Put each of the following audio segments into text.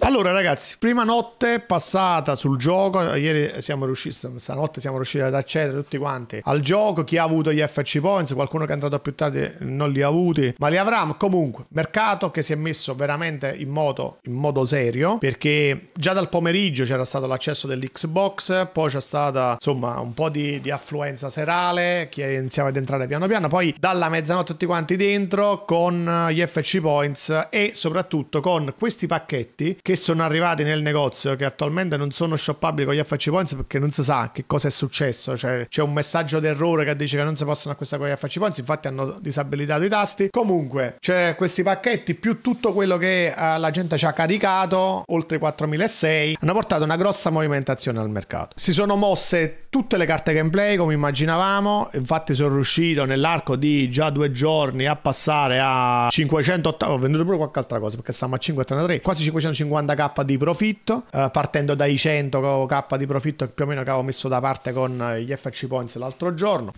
Allora ragazzi, prima notte passata sul gioco, ieri siamo riusciti, stanotte siamo riusciti ad accedere tutti quanti al gioco, chi ha avuto gli FC Points, qualcuno che è entrato più tardi non li ha avuti, ma li avrà comunque. Mercato che si è messo veramente in moto, in modo serio, perché già dal pomeriggio c'era stato l'accesso dell'Xbox, poi c'è stata insomma un po' di, di affluenza serale, chi iniziava ad entrare piano piano, poi dalla mezzanotte tutti quanti dentro con gli FC Points e soprattutto con questi pacchetti che sono arrivati nel negozio che attualmente non sono shoppabili con gli FC Points perché non si sa che cosa è successo, cioè c'è un messaggio d'errore che dice che non si possono acquistare con gli FC Points, infatti hanno disabilitato i tasti. Comunque, c'è questi pacchetti più tutto quello che eh, la gente ci ha caricato, oltre 4.600, hanno portato una grossa movimentazione al mercato. Si sono mosse tutte le carte gameplay come immaginavamo, infatti sono riuscito nell'arco di già due giorni a passare a 580, ho venduto pure qualche altra cosa perché stiamo a 583, quasi 550k di profitto, eh, partendo dai 100k di profitto più o meno che avevo messo da parte con gli FC Points l'altro giorno.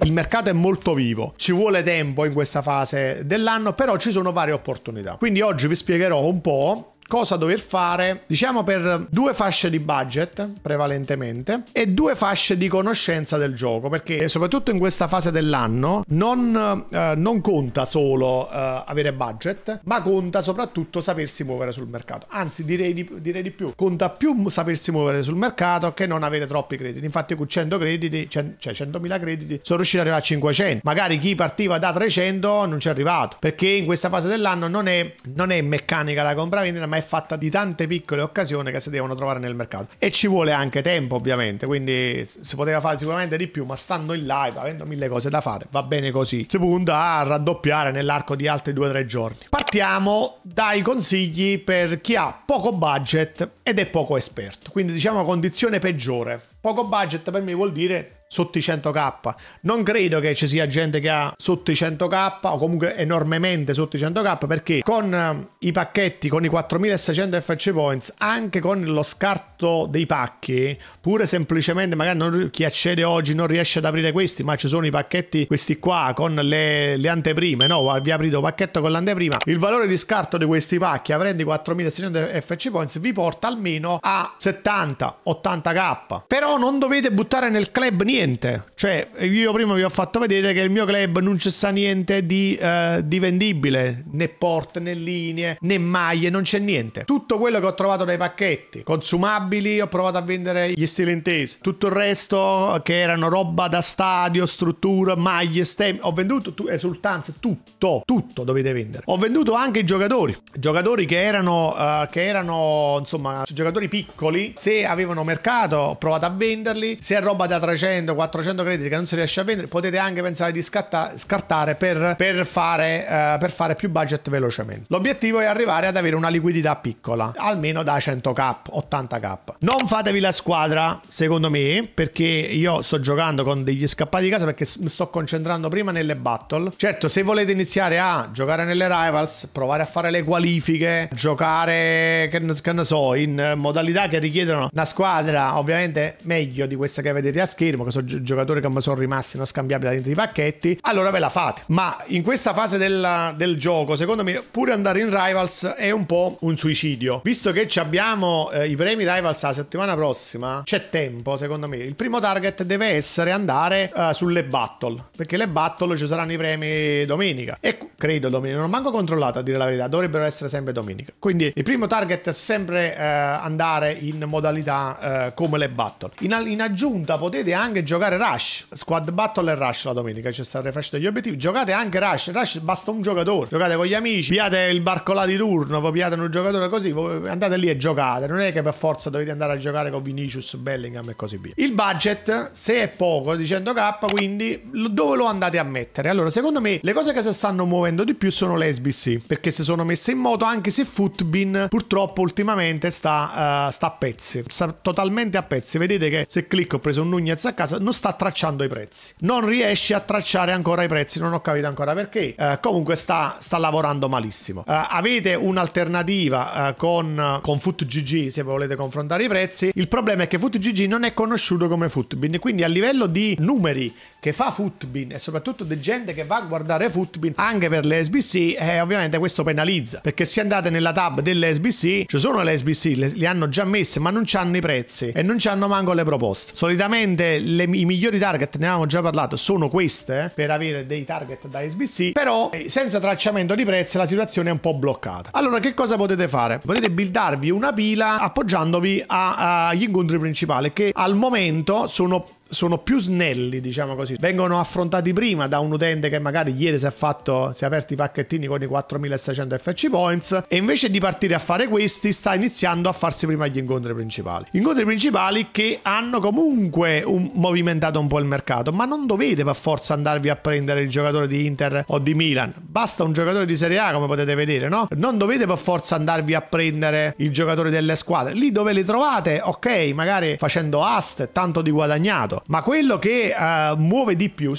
Il mercato è molto vivo, ci vuole tempo in questa fase dell'anno, però ci sono varie opportunità. Quindi oggi vi spiegherò un po' cosa dover fare, diciamo per due fasce di budget prevalentemente e due fasce di conoscenza del gioco, perché soprattutto in questa fase dell'anno non, eh, non conta solo eh, avere budget, ma conta soprattutto sapersi muovere sul mercato. Anzi, direi di, direi di, più, conta più sapersi muovere sul mercato che non avere troppi crediti. Infatti con 100 crediti, cioè 100.000 crediti, sono riuscito ad arrivare a 500. Magari chi partiva da 300 non ci è arrivato, perché in questa fase dell'anno non è, non è meccanica la compravendita, ma è fatta di tante piccole occasioni che si devono trovare nel mercato. E ci vuole anche tempo, ovviamente, quindi si poteva fare sicuramente di più, ma stando in live, avendo mille cose da fare, va bene così. Si punta a raddoppiare nell'arco di altri 2-3 giorni. Partiamo dai consigli per chi ha poco budget ed è poco esperto, quindi diciamo condizione peggiore. Poco budget per me vuol dire sotto i 100k. Non credo che ci sia gente che ha sotto i 100k o comunque enormemente sotto i 100k perché con eh, i pacchetti, con i 4600 FC points, anche con lo scarto dei pacchi, pure semplicemente magari non, chi accede oggi non riesce ad aprire questi, ma ci sono i pacchetti questi qua con le, le anteprime, no? Vi aprite un pacchetto con l'anteprima. Il valore di scarto di questi pacchi, aprendo i 4600 FC points, vi porta almeno a 70-80k. Però non dovete buttare nel club niente niente. Cioè, io prima vi ho fatto vedere che il mio club non c'è sa niente di, uh, di, vendibile, né porte, né linee, né maglie, non c'è niente. Tutto quello che ho trovato nei pacchetti, consumabili, ho provato a vendere gli stili intesi. Tutto il resto che erano roba da stadio, strutture, maglie, stemmi, ho venduto tu- esultanze, tutto, tutto dovete vendere. Ho venduto anche i giocatori, giocatori che erano, uh, che erano insomma, giocatori piccoli, se avevano mercato ho provato a venderli, se è roba da 300 400 crediti che non si riesce a vendere, potete anche pensare di scatta- scartare per, per, fare, uh, per, fare, più budget velocemente. L'obiettivo è arrivare ad avere una liquidità piccola, almeno da 100k, 80k. Non fatevi la squadra, secondo me, perché io sto giocando con degli scappati di casa perché mi sto concentrando prima nelle battle. Certo, se volete iniziare a giocare nelle rivals, provare a fare le qualifiche, giocare, che, che ne so, in modalità che richiedono una squadra ovviamente meglio di queste che vedete a schermo, che so, giocatori che mi sono rimasti non scambiabili dentro i pacchetti, allora ve la fate. Ma in questa fase della, del gioco, secondo me, pure andare in Rivals è un po' un suicidio. Visto che abbiamo eh, i premi Rivals la settimana prossima, c'è tempo, secondo me. Il primo target deve essere andare uh, sulle battle, perché le battle ci saranno i premi domenica. E credo domenica, non ho manco controllato a dire la verità, dovrebbero essere sempre domenica. Quindi il primo target è sempre uh, andare in modalità uh, come le battle. In, in aggiunta potete anche giocare Rush, Squad Battle e Rush la domenica, c'è sta il refresh degli obiettivi, giocate anche Rush, Rush basta un giocatore, giocate con gli amici, piate il barcolà di turno, poi piate un giocatore così, andate lì e giocate, non è che per forza dovete andare a giocare con Vinicius, Bellingham e così via. Il budget, se è poco, dicendo k quindi dove lo andate a mettere? Allora, secondo me le cose che si stanno muovendo di più sono le SBC, perché si sono messe in moto anche se Footbin purtroppo ultimamente sta, uh, sta a pezzi, sta totalmente a pezzi, vedete che se clicco ho preso un Nunez a casa, cosa, non sta tracciando i prezzi. Non riesce a tracciare ancora i prezzi, non ho capito ancora perché. Eh, comunque sta, sta, lavorando malissimo. Eh, avete un'alternativa eh, con, con FootGG se volete confrontare i prezzi. Il problema è che FootGG non è conosciuto come Footbin, quindi a livello di numeri che fa Footbin e soprattutto di gente che va a guardare Footbin anche per le SBC, eh, ovviamente questo penalizza. Perché se andate nella tab delle SBC, ci sono le SBC, le, le hanno già messe ma non hanno i prezzi e non hanno manco le proposte. Solitamente le le, i migliori target, ne avevamo già parlato, sono queste, eh, per avere dei target da SBC, però eh, senza tracciamento di prezzi la situazione è un po' bloccata. Allora che cosa potete fare? Potete buildarvi una pila appoggiandovi agli incontri principali che al momento sono sono più snelli, diciamo così, vengono affrontati prima da un utente che magari ieri si è fatto, si è aperto i pacchettini con i 4600 FC points e invece di partire a fare questi sta iniziando a farsi prima gli incontri principali. Incontri principali che hanno comunque un, movimentato un po' il mercato, ma non dovete per forza andarvi a prendere il giocatore di Inter o di Milan, basta un giocatore di Serie A come potete vedere, no? Non dovete per forza andarvi a prendere il giocatore delle squadre, lì dove li trovate, ok, magari facendo ast, tanto di guadagnato campionato. Ma quello che uh, muove di più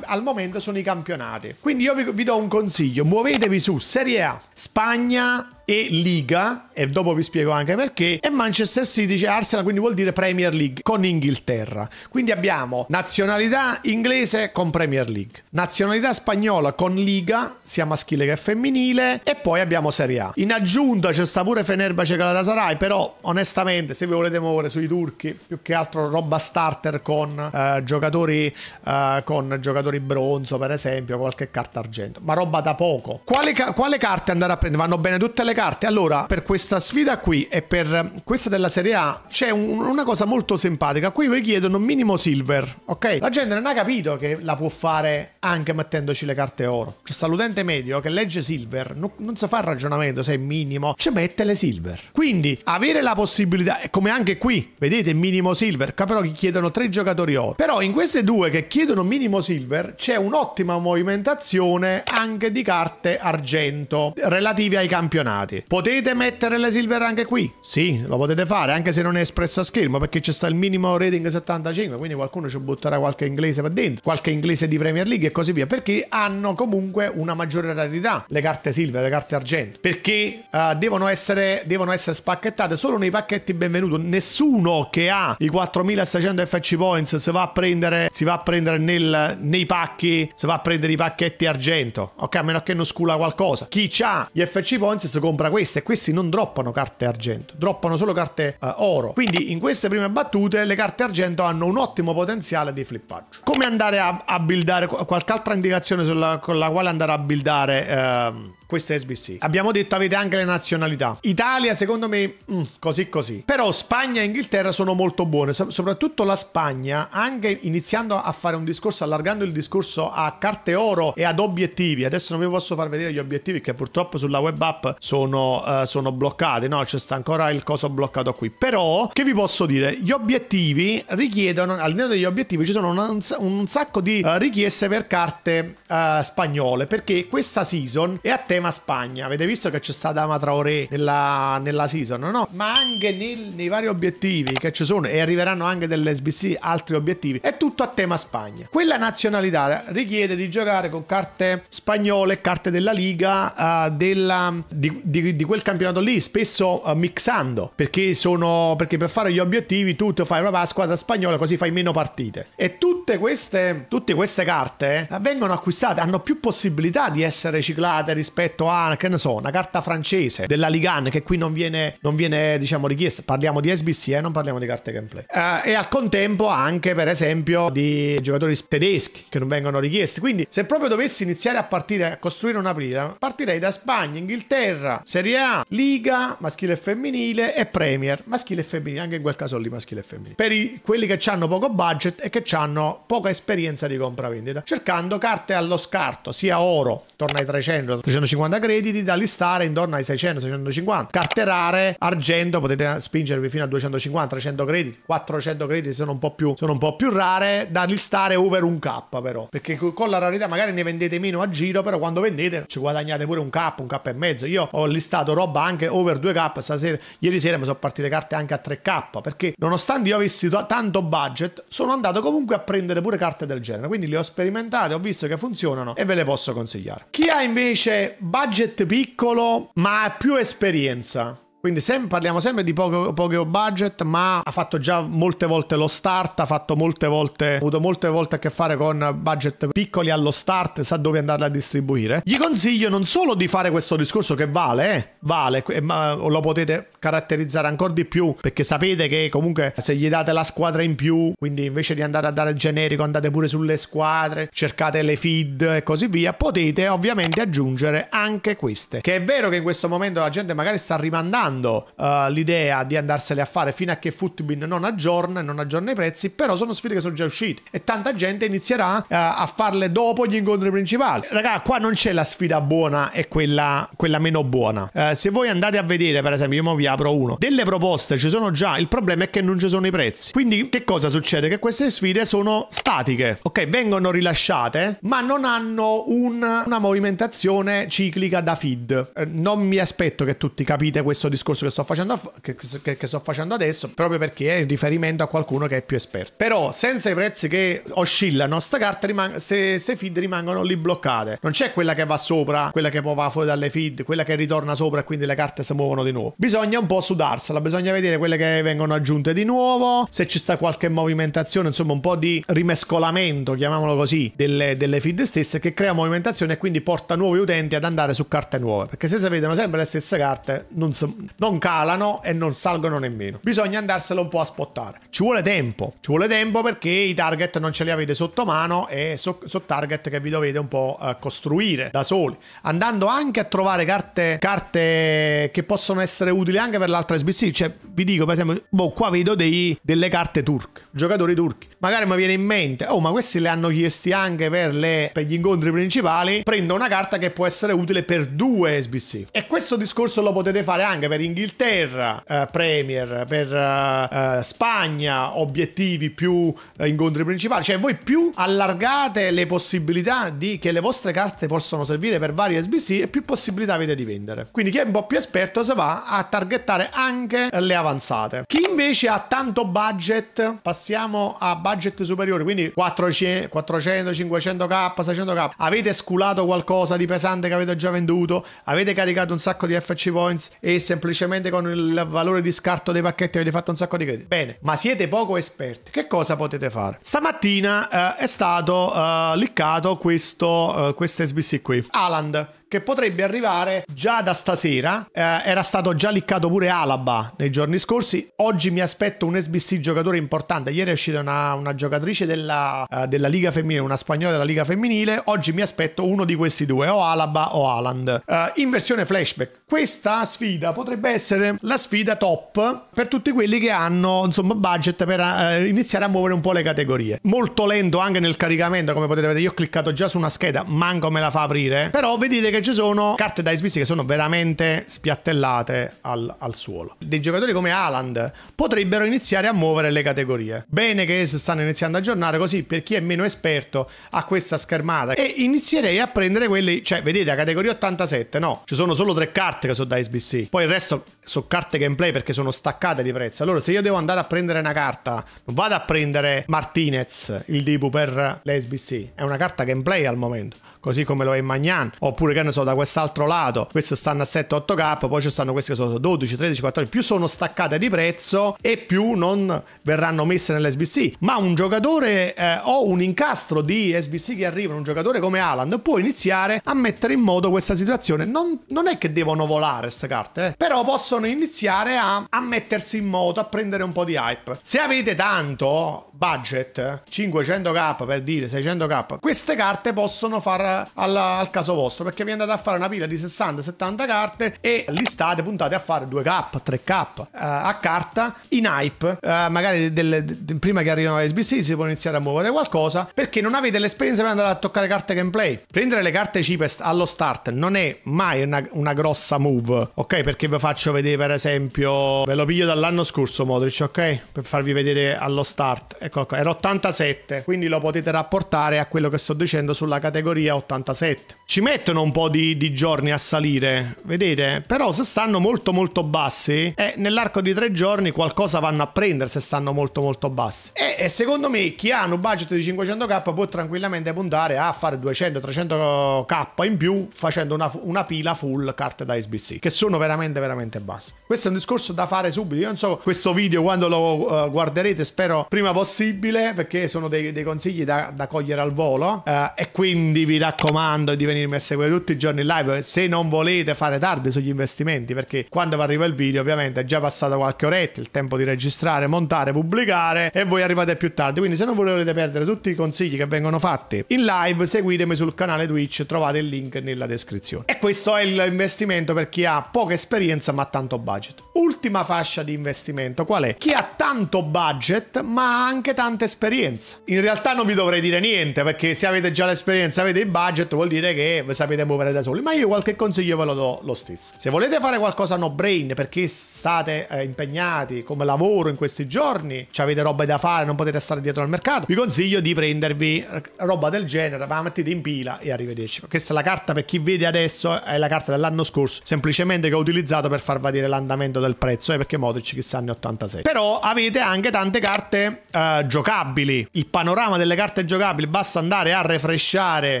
al momento sono i campionati. Quindi io vi, vi do un consiglio, muovetevi su Serie A, Spagna, e Liga, e dopo vi spiego anche perché, e Manchester City, cioè Arsenal, quindi vuol dire Premier League con Inghilterra. Quindi abbiamo nazionalità inglese con Premier League, nazionalità spagnola con Liga, sia maschile che femminile, e poi abbiamo Serie A. In aggiunta c'è sta pure Fenerbahce Galatasaray, però onestamente se vi volete muovere sui turchi, più che altro roba starter con eh, giocatori eh, con giocatori bronzo per esempio, qualche carta argento, ma roba da poco. Quale, quale carte andare a prendere? Vanno bene tutte le carte. Allora, per questa sfida qui e per questa della Serie A c'è un, una cosa molto simpatica. Qui vi chiedono minimo silver, ok? La gente non ha capito che la può fare anche mettendoci le carte oro. Cioè, sta l'utente medio che legge silver, non, non si fa il ragionamento se è minimo, ci mette le silver. Quindi, avere la possibilità, come anche qui, vedete, minimo silver, però gli chiedono tre giocatori oro. Però in queste due che chiedono minimo silver c'è un'ottima movimentazione anche di carte argento relative ai campionati segnati. Potete mettere le silver anche qui? Sì, lo potete fare, anche se non è espresso a schermo, perché c'è sta il minimo rating 75, quindi qualcuno ci butterà qualche inglese qua dentro, qualche inglese di Premier League e così via, perché hanno comunque una maggiore rarità, le carte silver, le carte argento, perché uh, devono, essere, devono essere spacchettate solo nei pacchetti benvenuti. nessuno che ha i 4600 FC points si va a prendere, si va a prendere nel, nei pacchi, si va a prendere i pacchetti argento, ok? A meno che non scula qualcosa. Chi ha gli FC points si compra compra queste e questi non droppano carte argento, droppano solo carte uh, oro. Quindi in queste prime battute le carte argento hanno un ottimo potenziale di flippaggio. Come andare a, a buildare, qualche altra indicazione sulla, con la quale andare a buildare... Uh, questa è SBC. Abbiamo detto avete anche le nazionalità. Italia secondo me mh, mm, così così. Però Spagna e Inghilterra sono molto buone, so soprattutto la Spagna, anche iniziando a fare un discorso, allargando il discorso a carte oro e ad obiettivi. Adesso non vi posso far vedere gli obiettivi che purtroppo sulla web app sono, uh, sono bloccati, no? C'è sta ancora il coso bloccato qui. Però che vi posso dire? Gli obiettivi richiedono, all'interno degli obiettivi ci sono un, un sacco di uh, richieste per carte uh, spagnole, perché questa season è a tema tema Spagna. Avete visto che c'è stata Ama Traoré nella, nella season, no? Ma anche nel, nei vari obiettivi che ci sono e arriveranno anche dell'SBC altri obiettivi. È tutto a tema Spagna. Quella nazionalità richiede di giocare con carte spagnole, carte della Liga, uh, della, di, di, di, quel campionato lì, spesso uh, mixando, perché, sono, perché per fare gli obiettivi tu fai proprio la squadra spagnola così fai meno partite. E tutte queste, tutte queste carte eh, vengono acquistate, hanno più possibilità di essere riciclate rispetto rispetto a, che ne so, una carta francese della Ligan che qui non viene, non viene diciamo, richiesta. Parliamo di SBC, eh, non parliamo di carte gameplay. Eh, e al contempo anche, per esempio, di giocatori tedeschi che non vengono richiesti. Quindi, se proprio dovessi iniziare a partire, a costruire una prima, partirei da Spagna, Inghilterra, Serie A, Liga, maschile e femminile e Premier, maschile e femminile. Anche in quel caso lì, maschile e femminile. Per i, quelli che hanno poco budget e che hanno poca esperienza di compravendita, cercando carte allo scarto, sia oro, torna ai 300, 350 250 crediti da listare intorno ai 600-650. Carte rare, argento, potete spingervi fino a 250-300 crediti, 400 crediti sono un, po più, sono un po' più rare, da listare over un K però, perché con la rarità magari ne vendete meno a giro, però quando vendete ci guadagnate pure un K, un K e mezzo. Io ho listato roba anche over 2K stasera, ieri sera mi sono partite carte anche a 3K, perché nonostante io avessi tanto budget, sono andato comunque a prendere pure carte del genere, quindi le ho sperimentate, ho visto che funzionano e ve le posso consigliare. Chi ha invece budget piccolo ma più esperienza. Quindi sempre, parliamo sempre di poco, poco, budget, ma ha fatto già molte volte lo start, ha, volte, ha avuto molte volte a che fare con budget piccoli allo start, sa dove andarla a distribuire. Gli consiglio non solo di fare questo discorso che vale, eh, vale, ma lo potete caratterizzare ancora di più, perché sapete che comunque se gli date la squadra in più, quindi invece di andare a dare il generico, andate pure sulle squadre, cercate le feed e così via, potete ovviamente aggiungere anche queste. Che è vero che in questo momento la gente magari sta rimandando valutando uh, eh, l'idea di andarsene a fare fino a che Footbin non aggiorna e non aggiorna i prezzi, però sono sfide che sono già uscite e tanta gente inizierà uh, a farle dopo gli incontri principali. Raga, qua non c'è la sfida buona e quella, quella meno buona. Uh, se voi andate a vedere, per esempio, io vi apro uno, delle proposte ci sono già, il problema è che non ci sono i prezzi. Quindi che cosa succede? Che queste sfide sono statiche, ok? Vengono rilasciate, ma non hanno un, una movimentazione ciclica da feed. Eh, non mi aspetto che tutti capite questo discorso discorso che sto facendo, che, che, che sto facendo adesso, proprio perché è in riferimento a qualcuno che è più esperto. Però senza i prezzi che oscillano, sta carta rimane, se, se feed rimangono lì bloccate. Non c'è quella che va sopra, quella che poi va fuori dalle feed, quella che ritorna sopra e quindi le carte si muovono di nuovo. Bisogna un po' sudarsela, bisogna vedere quelle che vengono aggiunte di nuovo, se ci sta qualche movimentazione, insomma un po' di rimescolamento, chiamiamolo così, delle, delle feed stesse che crea movimentazione e quindi porta nuovi utenti ad andare su carte nuove. Perché se si vedono sempre le stesse carte non, so, non calano e non salgono nemmeno. Bisogna andarselo un po' a spottare. Ci vuole tempo, ci vuole tempo perché i target non ce li avete sotto mano e sono so target che vi dovete un po' eh, costruire da soli, andando anche a trovare carte, carte che possono essere utili anche per l'altra SBC. Cioè, vi dico per esempio, boh, qua vedo dei, delle carte turche, giocatori turchi. Magari mi viene in mente, oh, ma questi le hanno chiesti anche per, le, per gli incontri principali. Prendo una carta che può essere utile per due SBC. E questo discorso lo potete fare anche per per Inghilterra, eh, Premier, per eh, eh, Spagna, obiettivi più eh, incontri principali, cioè voi più allargate le possibilità di, che le vostre carte possono servire per vari SBC e più possibilità avete di vendere. Quindi chi è un po' più esperto se va a targettare anche le avanzate. Chi invece ha tanto budget, passiamo a budget superiore, quindi 400, 500k, 600k, avete sculato qualcosa di pesante che avete già venduto, avete caricato un sacco di FC points e sempre semplicemente con il valore di scarto dei pacchetti avete fatto un sacco di crediti. Bene, ma siete poco esperti. Che cosa potete fare? Stamattina eh, è stato eh, liccato questo, eh, questo SBC qui. Aland, che potrebbe arrivare già da stasera. Eh, era stato già liccato pure Alaba nei giorni scorsi. Oggi mi aspetto un SBC giocatore importante. Ieri è uscita una, una giocatrice della, eh, della, Liga Femminile, una spagnola della Liga Femminile. Oggi mi aspetto uno di questi due, o Alaba o Haaland. Eh, in versione flashback, questa sfida potrebbe essere la sfida top per tutti quelli che hanno insomma budget per eh, iniziare a muovere un po' le categorie. Molto lento anche nel caricamento, come potete vedere. Io ho cliccato già su una scheda, manco me la fa aprire. Però vedete che ci sono carte da SBC che sono veramente spiattellate al, al suolo. Dei giocatori come Aland potrebbero iniziare a muovere le categorie. Bene che stanno iniziando a aggiornare così per chi è meno esperto a questa schermata e inizierei a prendere quelli, cioè vedete a categoria 87 no, ci sono solo tre carte che sono da SBC, poi il resto sono carte gameplay perché sono staccate di prezzo. Allora se io devo andare a prendere una carta, non vado a prendere Martinez, il tipo per l'SBC, è una carta gameplay al momento così come lo è Magnan, oppure che ne so, da quest'altro lato, queste stanno a 7-8k, poi ci stanno queste che sono 12, 13, 14, più sono staccate di prezzo e più non verranno messe nell'SBC. Ma un giocatore eh, o un incastro di SBC che arriva, un giocatore come Alan, può iniziare a mettere in moto questa situazione. Non, non è che devono volare queste carte, eh, però possono iniziare a, a mettersi in moto, a prendere un po' di hype. Se avete tanto budget, 500k eh, per dire 600k, queste carte possono far alla, al caso vostro perché vi andate a fare una pila di 60-70 carte e li state puntate a fare 2k, 3k uh, a carta in hype. Uh, magari del, del, prima che arrivino la SBC si può iniziare a muovere qualcosa perché non avete l'esperienza per andare a toccare carte gameplay. Prendere le carte cheapest allo start non è mai una, una grossa move, ok? Perché vi faccio vedere per esempio, ve lo piglio dall'anno scorso Modric, ok? Per farvi vedere allo start, ecco qua, era 87, quindi lo potete rapportare a quello che sto dicendo sulla categoria 87. 87 ci mettono un po' di, di, giorni a salire, vedete? Però se stanno molto molto bassi, eh, nell'arco di tre giorni qualcosa vanno a prendere se stanno molto molto bassi. E, e, secondo me chi ha un budget di 500k può tranquillamente puntare a fare 200-300k in più facendo una, una, pila full carte da SBC, che sono veramente veramente basse. Questo è un discorso da fare subito, io non so questo video quando lo uh, guarderete, spero prima possibile, perché sono dei, dei consigli da, da, cogliere al volo. Uh, e quindi vi raccomando di venire venirmi a seguire tutti i giorni in live se non volete fare tardi sugli investimenti perché quando vi arriva il video ovviamente è già passata qualche oretta, il tempo di registrare, montare, pubblicare e voi arrivate più tardi. Quindi se non volete perdere tutti i consigli che vengono fatti in live seguitemi sul canale Twitch, trovate il link nella descrizione. E questo è l'investimento per chi ha poca esperienza ma tanto budget. Ultima fascia di investimento qual è? Chi ha tanto budget ma anche tanta esperienza. In realtà non vi dovrei dire niente perché se avete già l'esperienza, avete il budget, vuol dire che perché sapete muovere da soli, ma io qualche consiglio ve lo do lo stesso. Se volete fare qualcosa no brain perché state eh, impegnati come lavoro in questi giorni, ci avete roba da fare, non potete stare dietro al mercato, vi consiglio di prendervi eh, roba del genere, ma mettete in pila e arrivederci. Questa è la carta per chi vede adesso, è la carta dell'anno scorso, semplicemente che ho utilizzato per far vedere l'andamento del prezzo, eh, perché Modric chissà ne 86. Però avete anche tante carte eh, giocabili, il panorama delle carte giocabili, basta andare a refresciare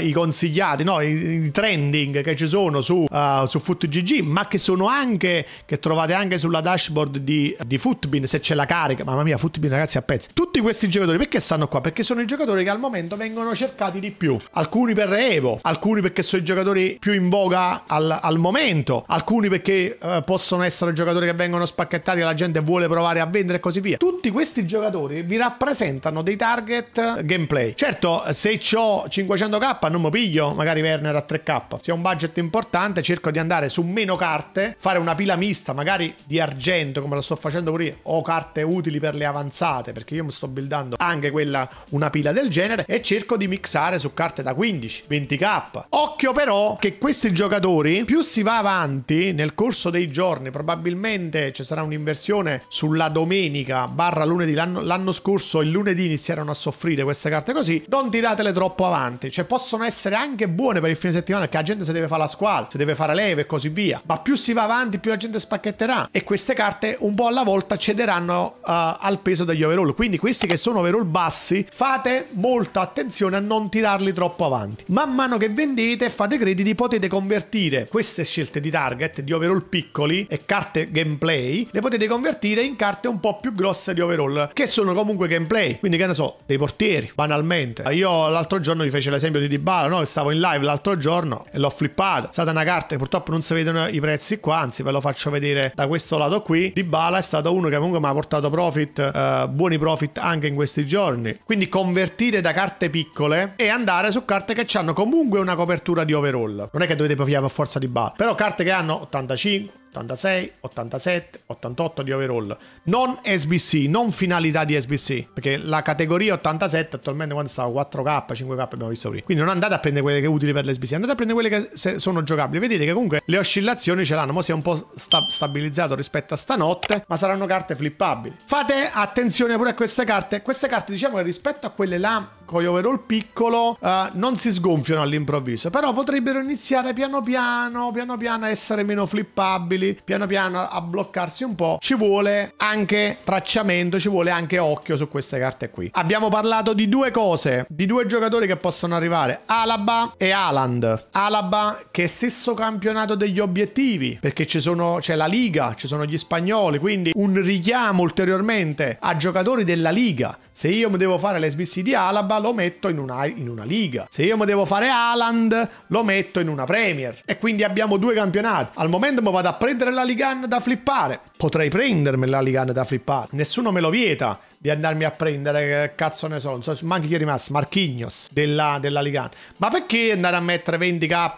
i consigliati, no, i i, trending che ci sono su, uh, su FootGG, ma che sono anche, che trovate anche sulla dashboard di, di Footbin, se c'è la carica, mamma mia, Footbin ragazzi a pezzi. Tutti questi giocatori perché stanno qua? Perché sono i giocatori che al momento vengono cercati di più. Alcuni per Evo, alcuni perché sono i giocatori più in voga al, al momento, alcuni perché uh, possono essere giocatori che vengono spacchettati e la gente vuole provare a vendere e così via. Tutti questi giocatori vi rappresentano dei target gameplay. Certo, se ho 500k non mi piglio magari per Turner a 3K. Sia un budget importante, cerco di andare su meno carte, fare una pila mista, magari di argento, come lo sto facendo pure io, o carte utili per le avanzate, perché io mi sto buildando anche quella, una pila del genere, e cerco di mixare su carte da 15, 20K. Occhio però che questi giocatori, più si va avanti nel corso dei giorni, probabilmente ci sarà un'inversione sulla domenica barra lunedì, l'anno, l'anno scorso il lunedì iniziarono a soffrire queste carte così, non tiratele troppo avanti, cioè possono essere anche buone per per il fine settimana perché la gente si deve fare la squadra, si deve fare leve e così via. Ma più si va avanti, più la gente spacchetterà. E queste carte un po' alla volta cederanno uh, al peso degli overall. Quindi questi che sono overall bassi, fate molta attenzione a non tirarli troppo avanti. Man mano che vendete e fate crediti, potete convertire queste scelte di target, di overall piccoli e carte gameplay, le potete convertire in carte un po' più grosse di overall, che sono comunque gameplay. Quindi che ne so, dei portieri, banalmente. Io l'altro giorno vi fece l'esempio di Dybala, no? Stavo in live l'altro l'altro giorno e l'ho flippato. È stata una carta che purtroppo non si vedono i prezzi qua, anzi ve lo faccio vedere da questo lato qui. Di Bala è stato uno che comunque mi ha portato profit, eh, buoni profit anche in questi giorni. Quindi convertire da carte piccole e andare su carte che hanno comunque una copertura di overall. Non è che dovete profilare per forza di Bala, però carte che hanno 85, 86, 87, 88 di overall. Non SBC, non finalità di SBC, perché la categoria 87 attualmente quando stava 4K, 5K abbiamo visto prima. Quindi non andate a prendere quelle che è utile per l'SBC, andate a prendere quelle che sono giocabili. Vedete che comunque le oscillazioni ce l'hanno, ma si è un po' sta stabilizzato rispetto a stanotte, ma saranno carte flippabili. Fate attenzione pure a queste carte. Queste carte diciamo che rispetto a quelle là con gli overall piccolo uh, non si sgonfiano all'improvviso, però potrebbero iniziare piano piano, piano piano a essere meno flippabili mobili piano piano a bloccarsi un po', ci vuole anche tracciamento, ci vuole anche occhio su queste carte qui. Abbiamo parlato di due cose, di due giocatori che possono arrivare, Alaba e Aland. Alaba che è stesso campionato degli obiettivi, perché c'è la Liga, ci sono gli spagnoli, quindi un richiamo ulteriormente a giocatori della Liga. Se io mi devo fare l'SBC di Alaba lo metto in una, in una Liga, se io mi devo fare Aland lo metto in una Premier. E quindi abbiamo due campionati. Al momento mi vado a prendere prendere l'aligan da flippare. Potrei prendermi l'aligan da flippare, nessuno me lo vieta di andarmi a prendere, che cazzo ne so, non so, manchi chi è rimasto, Marchignos della, della Ligan. Ma perché andare a mettere 20k,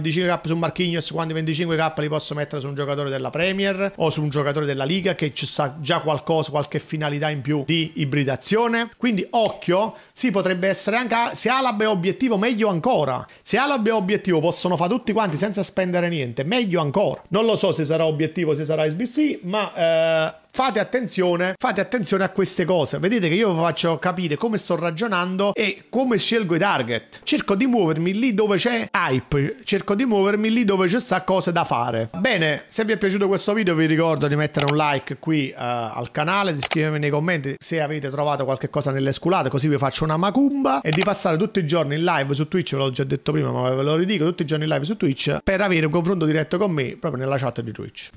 25k su Marchignos quando i 25k li posso mettere su un giocatore della Premier o su un giocatore della Liga che ci sta già qualcosa, qualche finalità in più di ibridazione? Quindi occhio, si potrebbe essere anche, se Alaba è obiettivo meglio ancora, se Alaba è obiettivo possono fare tutti quanti senza spendere niente, meglio ancora. Non lo so se sarà obiettivo, se sarà SBC, ma... Eh, Fate attenzione, fate attenzione a queste cose. Vedete che io vi faccio capire come sto ragionando e come scelgo i target. Cerco di muovermi lì dove c'è hype, cerco di muovermi lì dove c'è sta cose da fare. Bene, se vi è piaciuto questo video vi ricordo di mettere un like qui uh, al canale, di scrivermi nei commenti se avete trovato qualche cosa nelle sculate, così vi faccio una macumba e di passare tutti i giorni in live su Twitch, ve l'ho già detto prima, ma ve lo ridico, tutti i giorni in live su Twitch per avere un confronto diretto con me proprio nella chat di Twitch.